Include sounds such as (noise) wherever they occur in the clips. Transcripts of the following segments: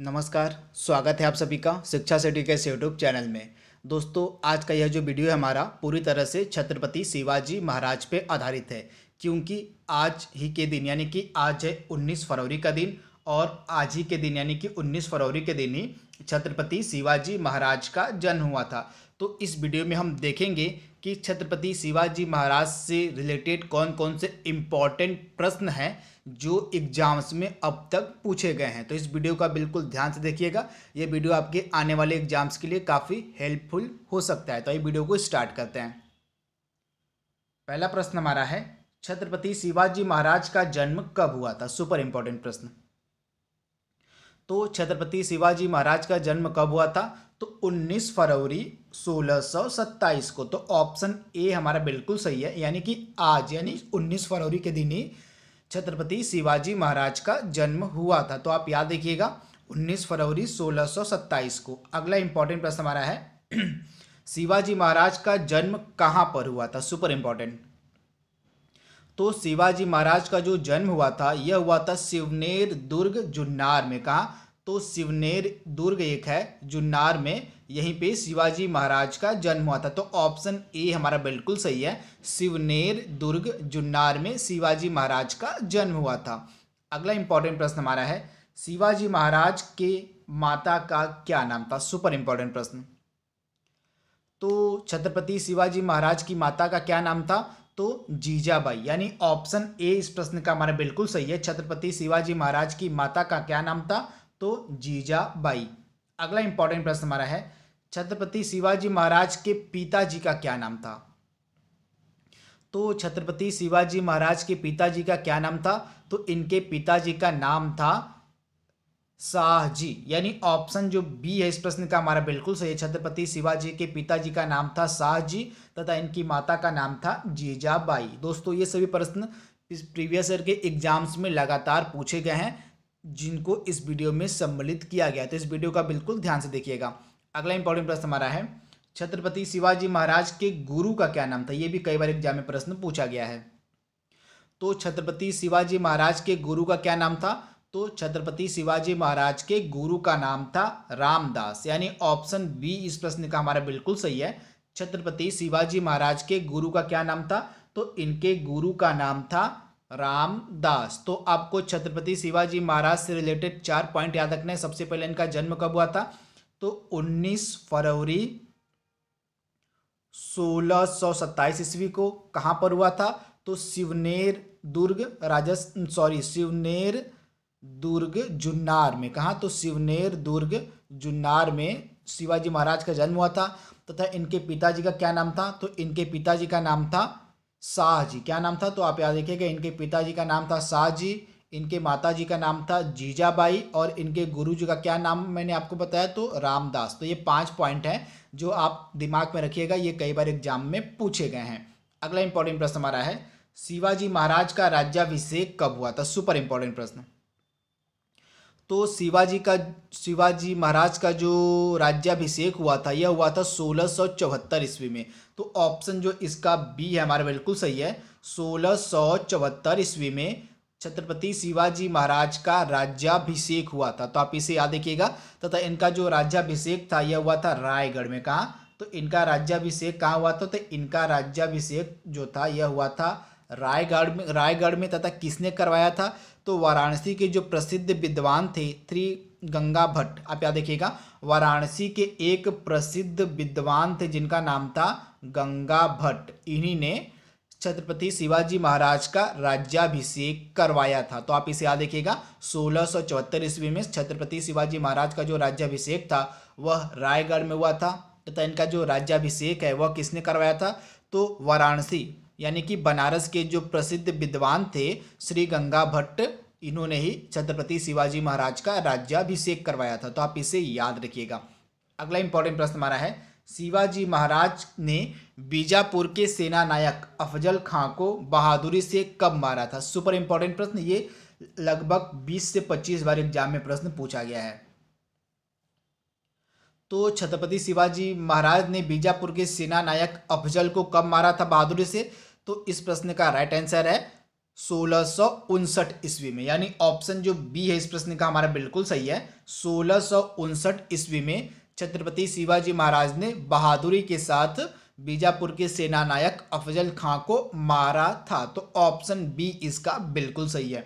नमस्कार स्वागत है आप सभी का शिक्षा सिटी के यूट्यूब चैनल में दोस्तों आज का यह जो वीडियो है हमारा पूरी तरह से छत्रपति शिवाजी महाराज पे आधारित है क्योंकि आज ही के दिन यानी कि आज है 19 फरवरी का दिन और आज ही के दिन यानी कि 19 फरवरी के दिन ही छत्रपति शिवाजी महाराज का जन्म हुआ था तो इस वीडियो में हम देखेंगे कि छत्रपति शिवाजी महाराज से रिलेटेड कौन कौन से इम्पॉर्टेंट प्रश्न हैं जो एग्जाम्स में अब तक पूछे गए हैं तो इस वीडियो का बिल्कुल ध्यान से देखिएगा ये वीडियो आपके आने वाले एग्जाम्स के लिए काफ़ी हेल्पफुल हो सकता है तो ये वीडियो को स्टार्ट करते हैं पहला प्रश्न हमारा है छत्रपति शिवाजी महाराज का जन्म कब हुआ था सुपर इम्पोर्टेंट प्रश्न तो छत्रपति शिवाजी महाराज का जन्म कब हुआ था तो 19 फरवरी 1627 को तो ऑप्शन ए हमारा बिल्कुल सही है यानी कि आज यानी 19 फरवरी के दिन ही छत्रपति शिवाजी महाराज का जन्म हुआ था तो आप याद रखिएगा 19 फरवरी 1627 को अगला इंपॉर्टेंट प्रश्न हमारा है (clears throat) शिवाजी महाराज का जन्म कहाँ पर हुआ था सुपर इंपॉर्टेंट तो शिवाजी महाराज का जो जन्म हुआ था यह हुआ था शिवनेर दुर्ग जुन्नार में कहा तो शिवनेर दुर्ग एक है जुन्नार में यहीं पे शिवाजी महाराज का जन्म हुआ था तो ऑप्शन ए हमारा बिल्कुल सही है शिवनेर दुर्ग जुन्नार में शिवाजी महाराज का जन्म हुआ था अगला इंपॉर्टेंट प्रश्न हमारा है शिवाजी महाराज के माता का क्या नाम था सुपर इंपॉर्टेंट प्रश्न तो छत्रपति शिवाजी महाराज की माता का क्या नाम था तो जीजाबाई यानी ऑप्शन ए इस प्रश्न का हमारा बिल्कुल सही है छत्रपति शिवाजी महाराज की माता का क्या नाम था तो जीजाबाई अगला इंपॉर्टेंट प्रश्न हमारा है छत्रपति शिवाजी महाराज के पिताजी का क्या नाम था तो छत्रपति शिवाजी महाराज के पिताजी का क्या नाम था तो इनके पिताजी का नाम था शाह जी यानी ऑप्शन जो बी है इस प्रश्न का हमारा बिल्कुल सही छत्रपति शिवाजी के पिताजी का नाम था शाह जी तथा इनकी माता का नाम था जीजाबाई दोस्तों ये सभी प्रश्न इस प्रीवियस ईयर के एग्जाम्स में लगातार पूछे गए हैं जिनको इस वीडियो में सम्मिलित किया गया तो इस वीडियो का बिल्कुल ध्यान से देखिएगा अगला इंपॉर्टेंट प्रश्न हमारा है छत्रपति शिवाजी महाराज के गुरु का क्या नाम था ये भी कई बार एग्जाम में प्रश्न पूछा गया है तो छत्रपति शिवाजी महाराज के गुरु का क्या नाम था तो छत्रपति शिवाजी महाराज के गुरु का नाम था रामदास यानी ऑप्शन बी इस प्रश्न का हमारा बिल्कुल सही है छत्रपति शिवाजी महाराज के गुरु का क्या नाम था तो इनके गुरु का नाम था रामदास तो आपको छत्रपति शिवाजी महाराज से रिलेटेड चार पॉइंट याद रखने हैं सबसे पहले इनका जन्म कब हुआ था तो 19 फरवरी 1627 ईस्वी को कहाँ पर हुआ था तो शिवनेर दुर्ग राजस्थान सॉरी शिवनेर दुर्ग जुन्नार में कहा तो शिवनेर दुर्ग जुन्नार में शिवाजी महाराज का जन्म हुआ था तथा तो इनके पिताजी का क्या नाम था तो इनके पिताजी का नाम था शाहजी क्या नाम था तो आप याद रखिएगा इनके पिताजी का नाम था शाहजी इनके माताजी का नाम था जीजाबाई और इनके गुरुजी का क्या नाम मैंने आपको बताया तो रामदास तो ये पांच पॉइंट हैं जो आप दिमाग में रखिएगा ये कई बार एग्जाम में पूछे गए हैं अगला इंपॉर्टेंट प्रश्न हमारा है शिवाजी महाराज का राज्याभिषेक कब हुआ था सुपर इंपॉर्टेंट प्रश्न तो शिवाजी का शिवाजी महाराज का जो राज्याभिषेक हुआ था यह हुआ था सोलह सौ चौहत्तर ईस्वी में तो ऑप्शन जो इसका बी है हमारा बिल्कुल सही है सोलह सौ चौहत्तर ईस्वी में छत्रपति शिवाजी महाराज का राज्याभिषेक हुआ था तो आप इसे याद देखिएगा तथा इनका जो राज्याभिषेक था यह हुआ था रायगढ़ में कहा तो इनका राज्याभिषेक कहाँ हुआ था तो इनका राज्याभिषेक जो था यह हुआ था रायगढ़ में रायगढ़ में तथा किसने करवाया था तो वाराणसी के जो प्रसिद्ध विद्वान थे थ्री गंगा भट्ट आप याद देखिएगा वाराणसी के एक प्रसिद्ध विद्वान थे जिनका नाम था गंगा भट्ट इन्हीं ने छत्रपति शिवाजी महाराज का राज्याभिषेक करवाया था तो आप इसे याद देखिएगा सोलह सौ चौहत्तर ईस्वी में छत्रपति शिवाजी महाराज का जो राज्याभिषेक था वह रायगढ़ में हुआ था तथा इनका जो राज्याभिषेक है वह किसने करवाया था तो वाराणसी यानी कि बनारस के जो प्रसिद्ध विद्वान थे श्री गंगा भट्ट इन्होंने ही छत्रपति शिवाजी महाराज का राज्याभिषेक करवाया था तो आप इसे याद रखिएगा अगला इंपॉर्टेंट प्रश्न हमारा है शिवाजी महाराज ने बीजापुर के सेना नायक अफजल खां को बहादुरी से कब मारा था सुपर इंपॉर्टेंट प्रश्न ये लगभग 20 से 25 बार एग्जाम में प्रश्न पूछा गया है तो छत्रपति शिवाजी महाराज ने बीजापुर के सेना नायक अफजल को कब मारा था बहादुरी से तो इस प्रश्न का राइट आंसर है सोलह सौ उनसठ ईस्वी में यानी ऑप्शन जो बी है इस प्रश्न का हमारा बिल्कुल सही है सोलह सौ उनसठ ईस्वी में छत्रपति शिवाजी महाराज ने बहादुरी के साथ बीजापुर के सेना नायक अफजल खां को मारा था तो ऑप्शन बी इसका बिल्कुल सही है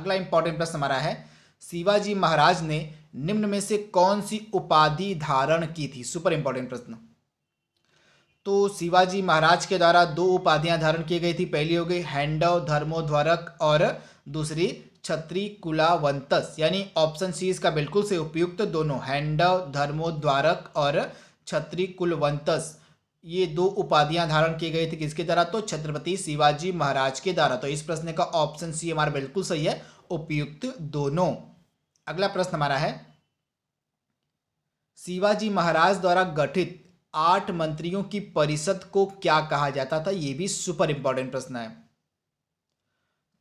अगला इंपॉर्टेंट प्रश्न हमारा है शिवाजी महाराज ने निम्न में से कौन सी उपाधि धारण की थी सुपर इंपॉर्टेंट प्रश्न तो शिवाजी महाराज के द्वारा दो उपाधियां धारण की गई थी पहली हो गई हैंडव धर्मोध्वरक और दूसरी छत्री कुलावंतस यानी ऑप्शन सी इसका बिल्कुल से उपयुक्त तो दोनों हैंडव धर्मोद्वारक और छत्री कुलवंतस ये दो उपाधियां धारण की गई थी किसके द्वारा तो छत्रपति शिवाजी महाराज के द्वारा तो इस प्रश्न का ऑप्शन सी हमारा बिल्कुल सही है उपयुक्त दोनों अगला प्रश्न हमारा है शिवाजी महाराज द्वारा गठित आठ मंत्रियों की परिषद को क्या कहा जाता था यह भी सुपर इंपॉर्टेंट प्रश्न है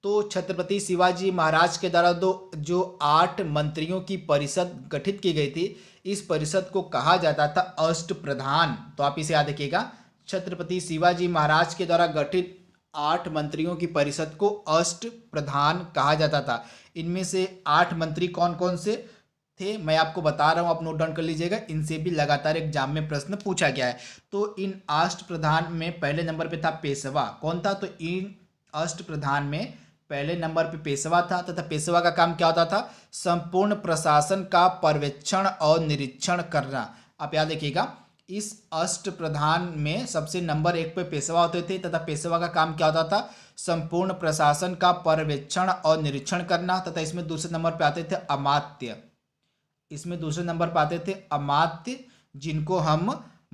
तो छत्रपति शिवाजी महाराज के द्वारा दो जो आठ मंत्रियों की परिषद गठित की गई थी इस परिषद को कहा जाता था अष्ट प्रधान तो आप इसे याद रखिएगा छत्रपति शिवाजी महाराज के द्वारा गठित आठ मंत्रियों की परिषद को अष्ट प्रधान कहा जाता था इनमें से आठ मंत्री कौन कौन से थे मैं आपको बता रहा हूँ आप नोट डाउन कर लीजिएगा इनसे भी लगातार एग्जाम में प्रश्न पूछा गया है तो इन अष्ट प्रधान में पहले नंबर पे था पेशवा कौन था तो इन अष्ट प्रधान में पहले नंबर पे पेशवा था तथा पेशवा का काम क्या होता था संपूर्ण प्रशासन का पर्यवेक्षण और निरीक्षण करना आप याद देखिएगा इस अष्ट प्रधान में सबसे नंबर एक पे पेशवा होते थे तथा पेशवा का काम क्या होता था संपूर्ण प्रशासन का पर्यवेक्षण और निरीक्षण करना तथा इसमें दूसरे नंबर पे आते थे अमात्य इसमें दूसरे नंबर पाते थे अमात्य जिनको हम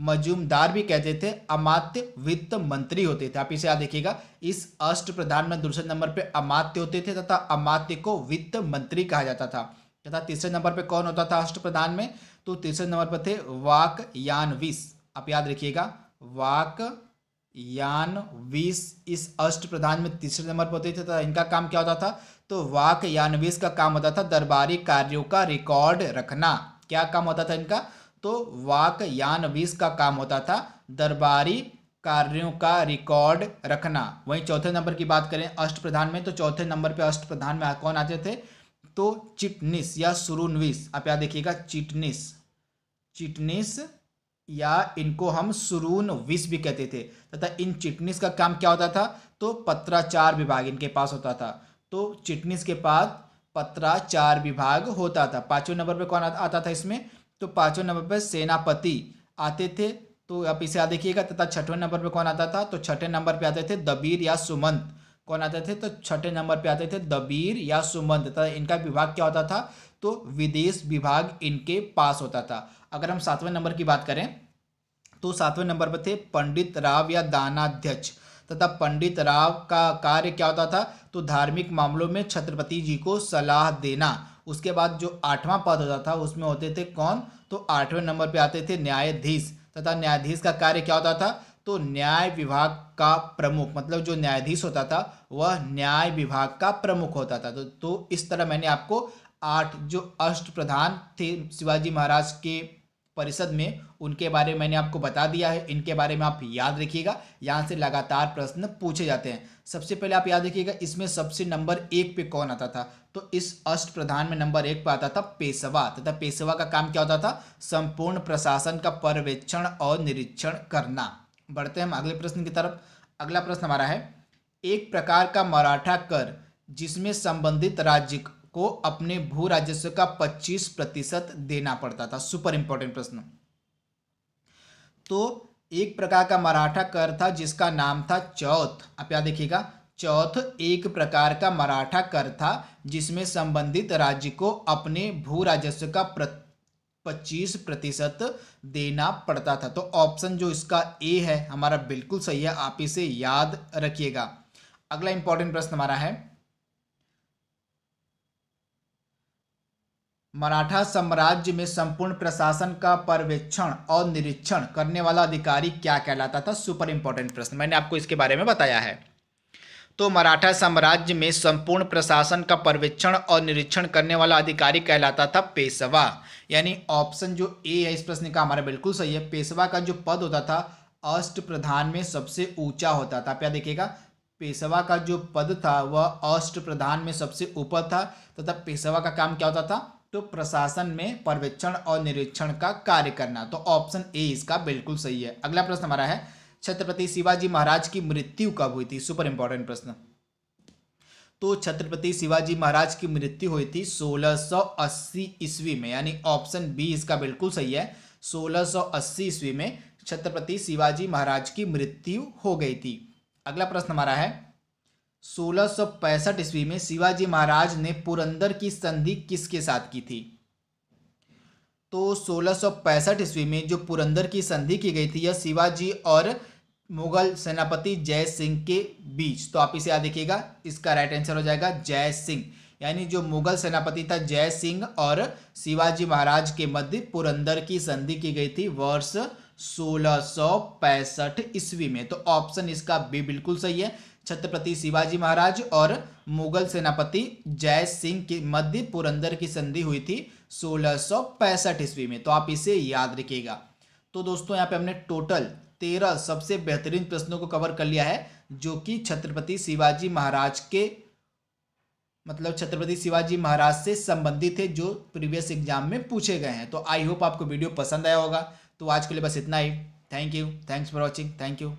मजूमदार भी कहते थे अमात्य वित्त मंत्री होते थे आप इसे याद देखिएगा इस अष्ट प्रधान में दूसरे नंबर पे अमात्य होते थे तथा अमात्य को वित्त मंत्री कहा जाता था तथा तीसरे नंबर पे कौन होता था अष्ट प्रधान में तो तीसरे नंबर पर थे वाक यानविस आप याद रखिएगा वाक यान विष इस अष्ट प्रधान में तीसरे नंबर पर होते थे तथा इनका काम क्या होता था तो वाक यान विष का काम होता था दरबारी कार्यों का रिकॉर्ड रखना क्या काम होता था इनका तो वाक यान विष का काम होता था दरबारी कार्यों का रिकॉर्ड रखना वहीं चौथे नंबर की बात करें अष्ट प्रधान में तो चौथे नंबर पे अष्ट प्रधान में कौन आते थे तो चिटनिस या सुरुनविस आप याद देखिएगा चिटनिस चिटनिस या इनको हम सुरून विष भी कहते थे तथा इन चिटनीस का काम क्या होता था तो पत्राचार विभाग इनके पास होता था तो चिटनीस के पास पत्राचार विभाग होता था पाँचवें नंबर पे कौन आता था इसमें तो पाँचवें नंबर पे सेनापति आते थे तो आप इसे याद देखिएगा तथा छठवें नंबर पे कौन आता था तो छठे नंबर पे आते थे दबीर या सुमंत कौन आते थे तो छठे नंबर पे आते थे दबीर या सुमंत तथा इनका विभाग क्या होता था तो विदेश विभाग इनके पास होता था अगर हम सातवें नंबर की बात करें तो सातवें नंबर पर थे पंडित राव या दानाध्यक्ष तथा पंडित राव का कार्य क्या होता था तो धार्मिक मामलों में छत्रपति जी को सलाह देना उसके बाद जो आठवां पद होता था उसमें होते थे कौन तो आठवें नंबर पे आते थे न्यायाधीश तथा न्यायाधीश का कार्य क्या होता था तो न्याय विभाग का प्रमुख मतलब जो न्यायाधीश होता था वह न्याय विभाग का प्रमुख होता था तो, तो इस तरह मैंने आपको आठ जो अष्ट प्रधान थे शिवाजी महाराज के परिषद में उनके बारे में मैंने आपको बता दिया है इनके बारे में आप याद रखिएगा यहाँ से लगातार प्रश्न पूछे जाते हैं सबसे पहले आप याद रखिएगा इसमें सबसे नंबर एक पे कौन आता था तो इस अष्ट प्रधान में नंबर एक पे आता था पेशवा तथा पेशवा का काम क्या होता था संपूर्ण प्रशासन का पर्यवेक्षण और निरीक्षण करना बढ़ते हैं हम अगले प्रश्न की तरफ अगला प्रश्न हमारा है एक प्रकार का मराठा कर जिसमें संबंधित राज्य को अपने भू राजस्व का 25 प्रतिशत देना पड़ता था सुपर इंपॉर्टेंट प्रश्न तो एक प्रकार का मराठा कर था जिसका नाम था चौथ आप याद देखिएगा चौथ एक प्रकार का मराठा कर था जिसमें संबंधित राज्य को अपने भू राजस्व का पच्चीस प्रतिशत देना पड़ता था तो ऑप्शन जो इसका ए है हमारा बिल्कुल सही है आप इसे याद रखिएगा अगला इंपॉर्टेंट प्रश्न हमारा है मराठा साम्राज्य में संपूर्ण प्रशासन का पर्यवेक्षण और निरीक्षण करने वाला अधिकारी क्या कहलाता था सुपर इंपॉर्टेंट प्रश्न मैंने आपको इसके बारे में बताया है तो मराठा साम्राज्य में संपूर्ण प्रशासन का पर्यवेक्षण और निरीक्षण करने वाला अधिकारी कहलाता था पेशवा यानी ऑप्शन जो ए है इस प्रश्न का हमारा बिल्कुल सही है पेशवा का जो पद होता था अष्ट प्रधान में सबसे ऊंचा होता था क्या देखिएगा पेशवा का जो पद था वह अष्ट प्रधान में सबसे ऊपर था तथा पेशवा का काम क्या होता था तो प्रशासन में पर्यवेक्षण और निरीक्षण का कार्य करना तो ऑप्शन ए इसका बिल्कुल सही है अगला प्रश्न हमारा है छत्रपति शिवाजी महाराज की मृत्यु कब हुई थी सुपर इंपॉर्टेंट प्रश्न तो छत्रपति शिवाजी महाराज की मृत्यु हुई थी 1680 ईस्वी में यानी ऑप्शन बी इसका बिल्कुल सही है 1680 ईस्वी में छत्रपति शिवाजी महाराज की मृत्यु हो गई थी अगला प्रश्न हमारा है सोलह सौ पैंसठ ईस्वी में शिवाजी महाराज ने पुरंदर की संधि किसके साथ की थी तो सोलह सौ पैंसठ ईस्वी में जो पुरंदर की संधि की गई थी यह शिवाजी और मुगल सेनापति जय सिंह के बीच तो आप इसे याद देखिएगा इसका राइट आंसर हो जाएगा जय सिंह यानी जो मुगल सेनापति था जय सिंह और शिवाजी महाराज के मध्य पुरंदर की संधि की गई थी वर्ष सोलह ईस्वी में तो ऑप्शन इसका बी बिल्कुल सही है छत्रपति शिवाजी महाराज और मुगल सेनापति जय सिंह के मध्य पुरंदर की संधि हुई थी सोलह सौ पैंसठ ईस्वी में तो आप इसे याद रखिएगा तो दोस्तों यहाँ पे हमने टोटल तेरह सबसे बेहतरीन प्रश्नों को कवर कर लिया है जो कि छत्रपति शिवाजी महाराज के मतलब छत्रपति शिवाजी महाराज से संबंधित है जो प्रीवियस एग्जाम में पूछे गए हैं तो आई होप आपको वीडियो पसंद आया होगा तो आज के लिए बस इतना ही thank you thanks for watching thank you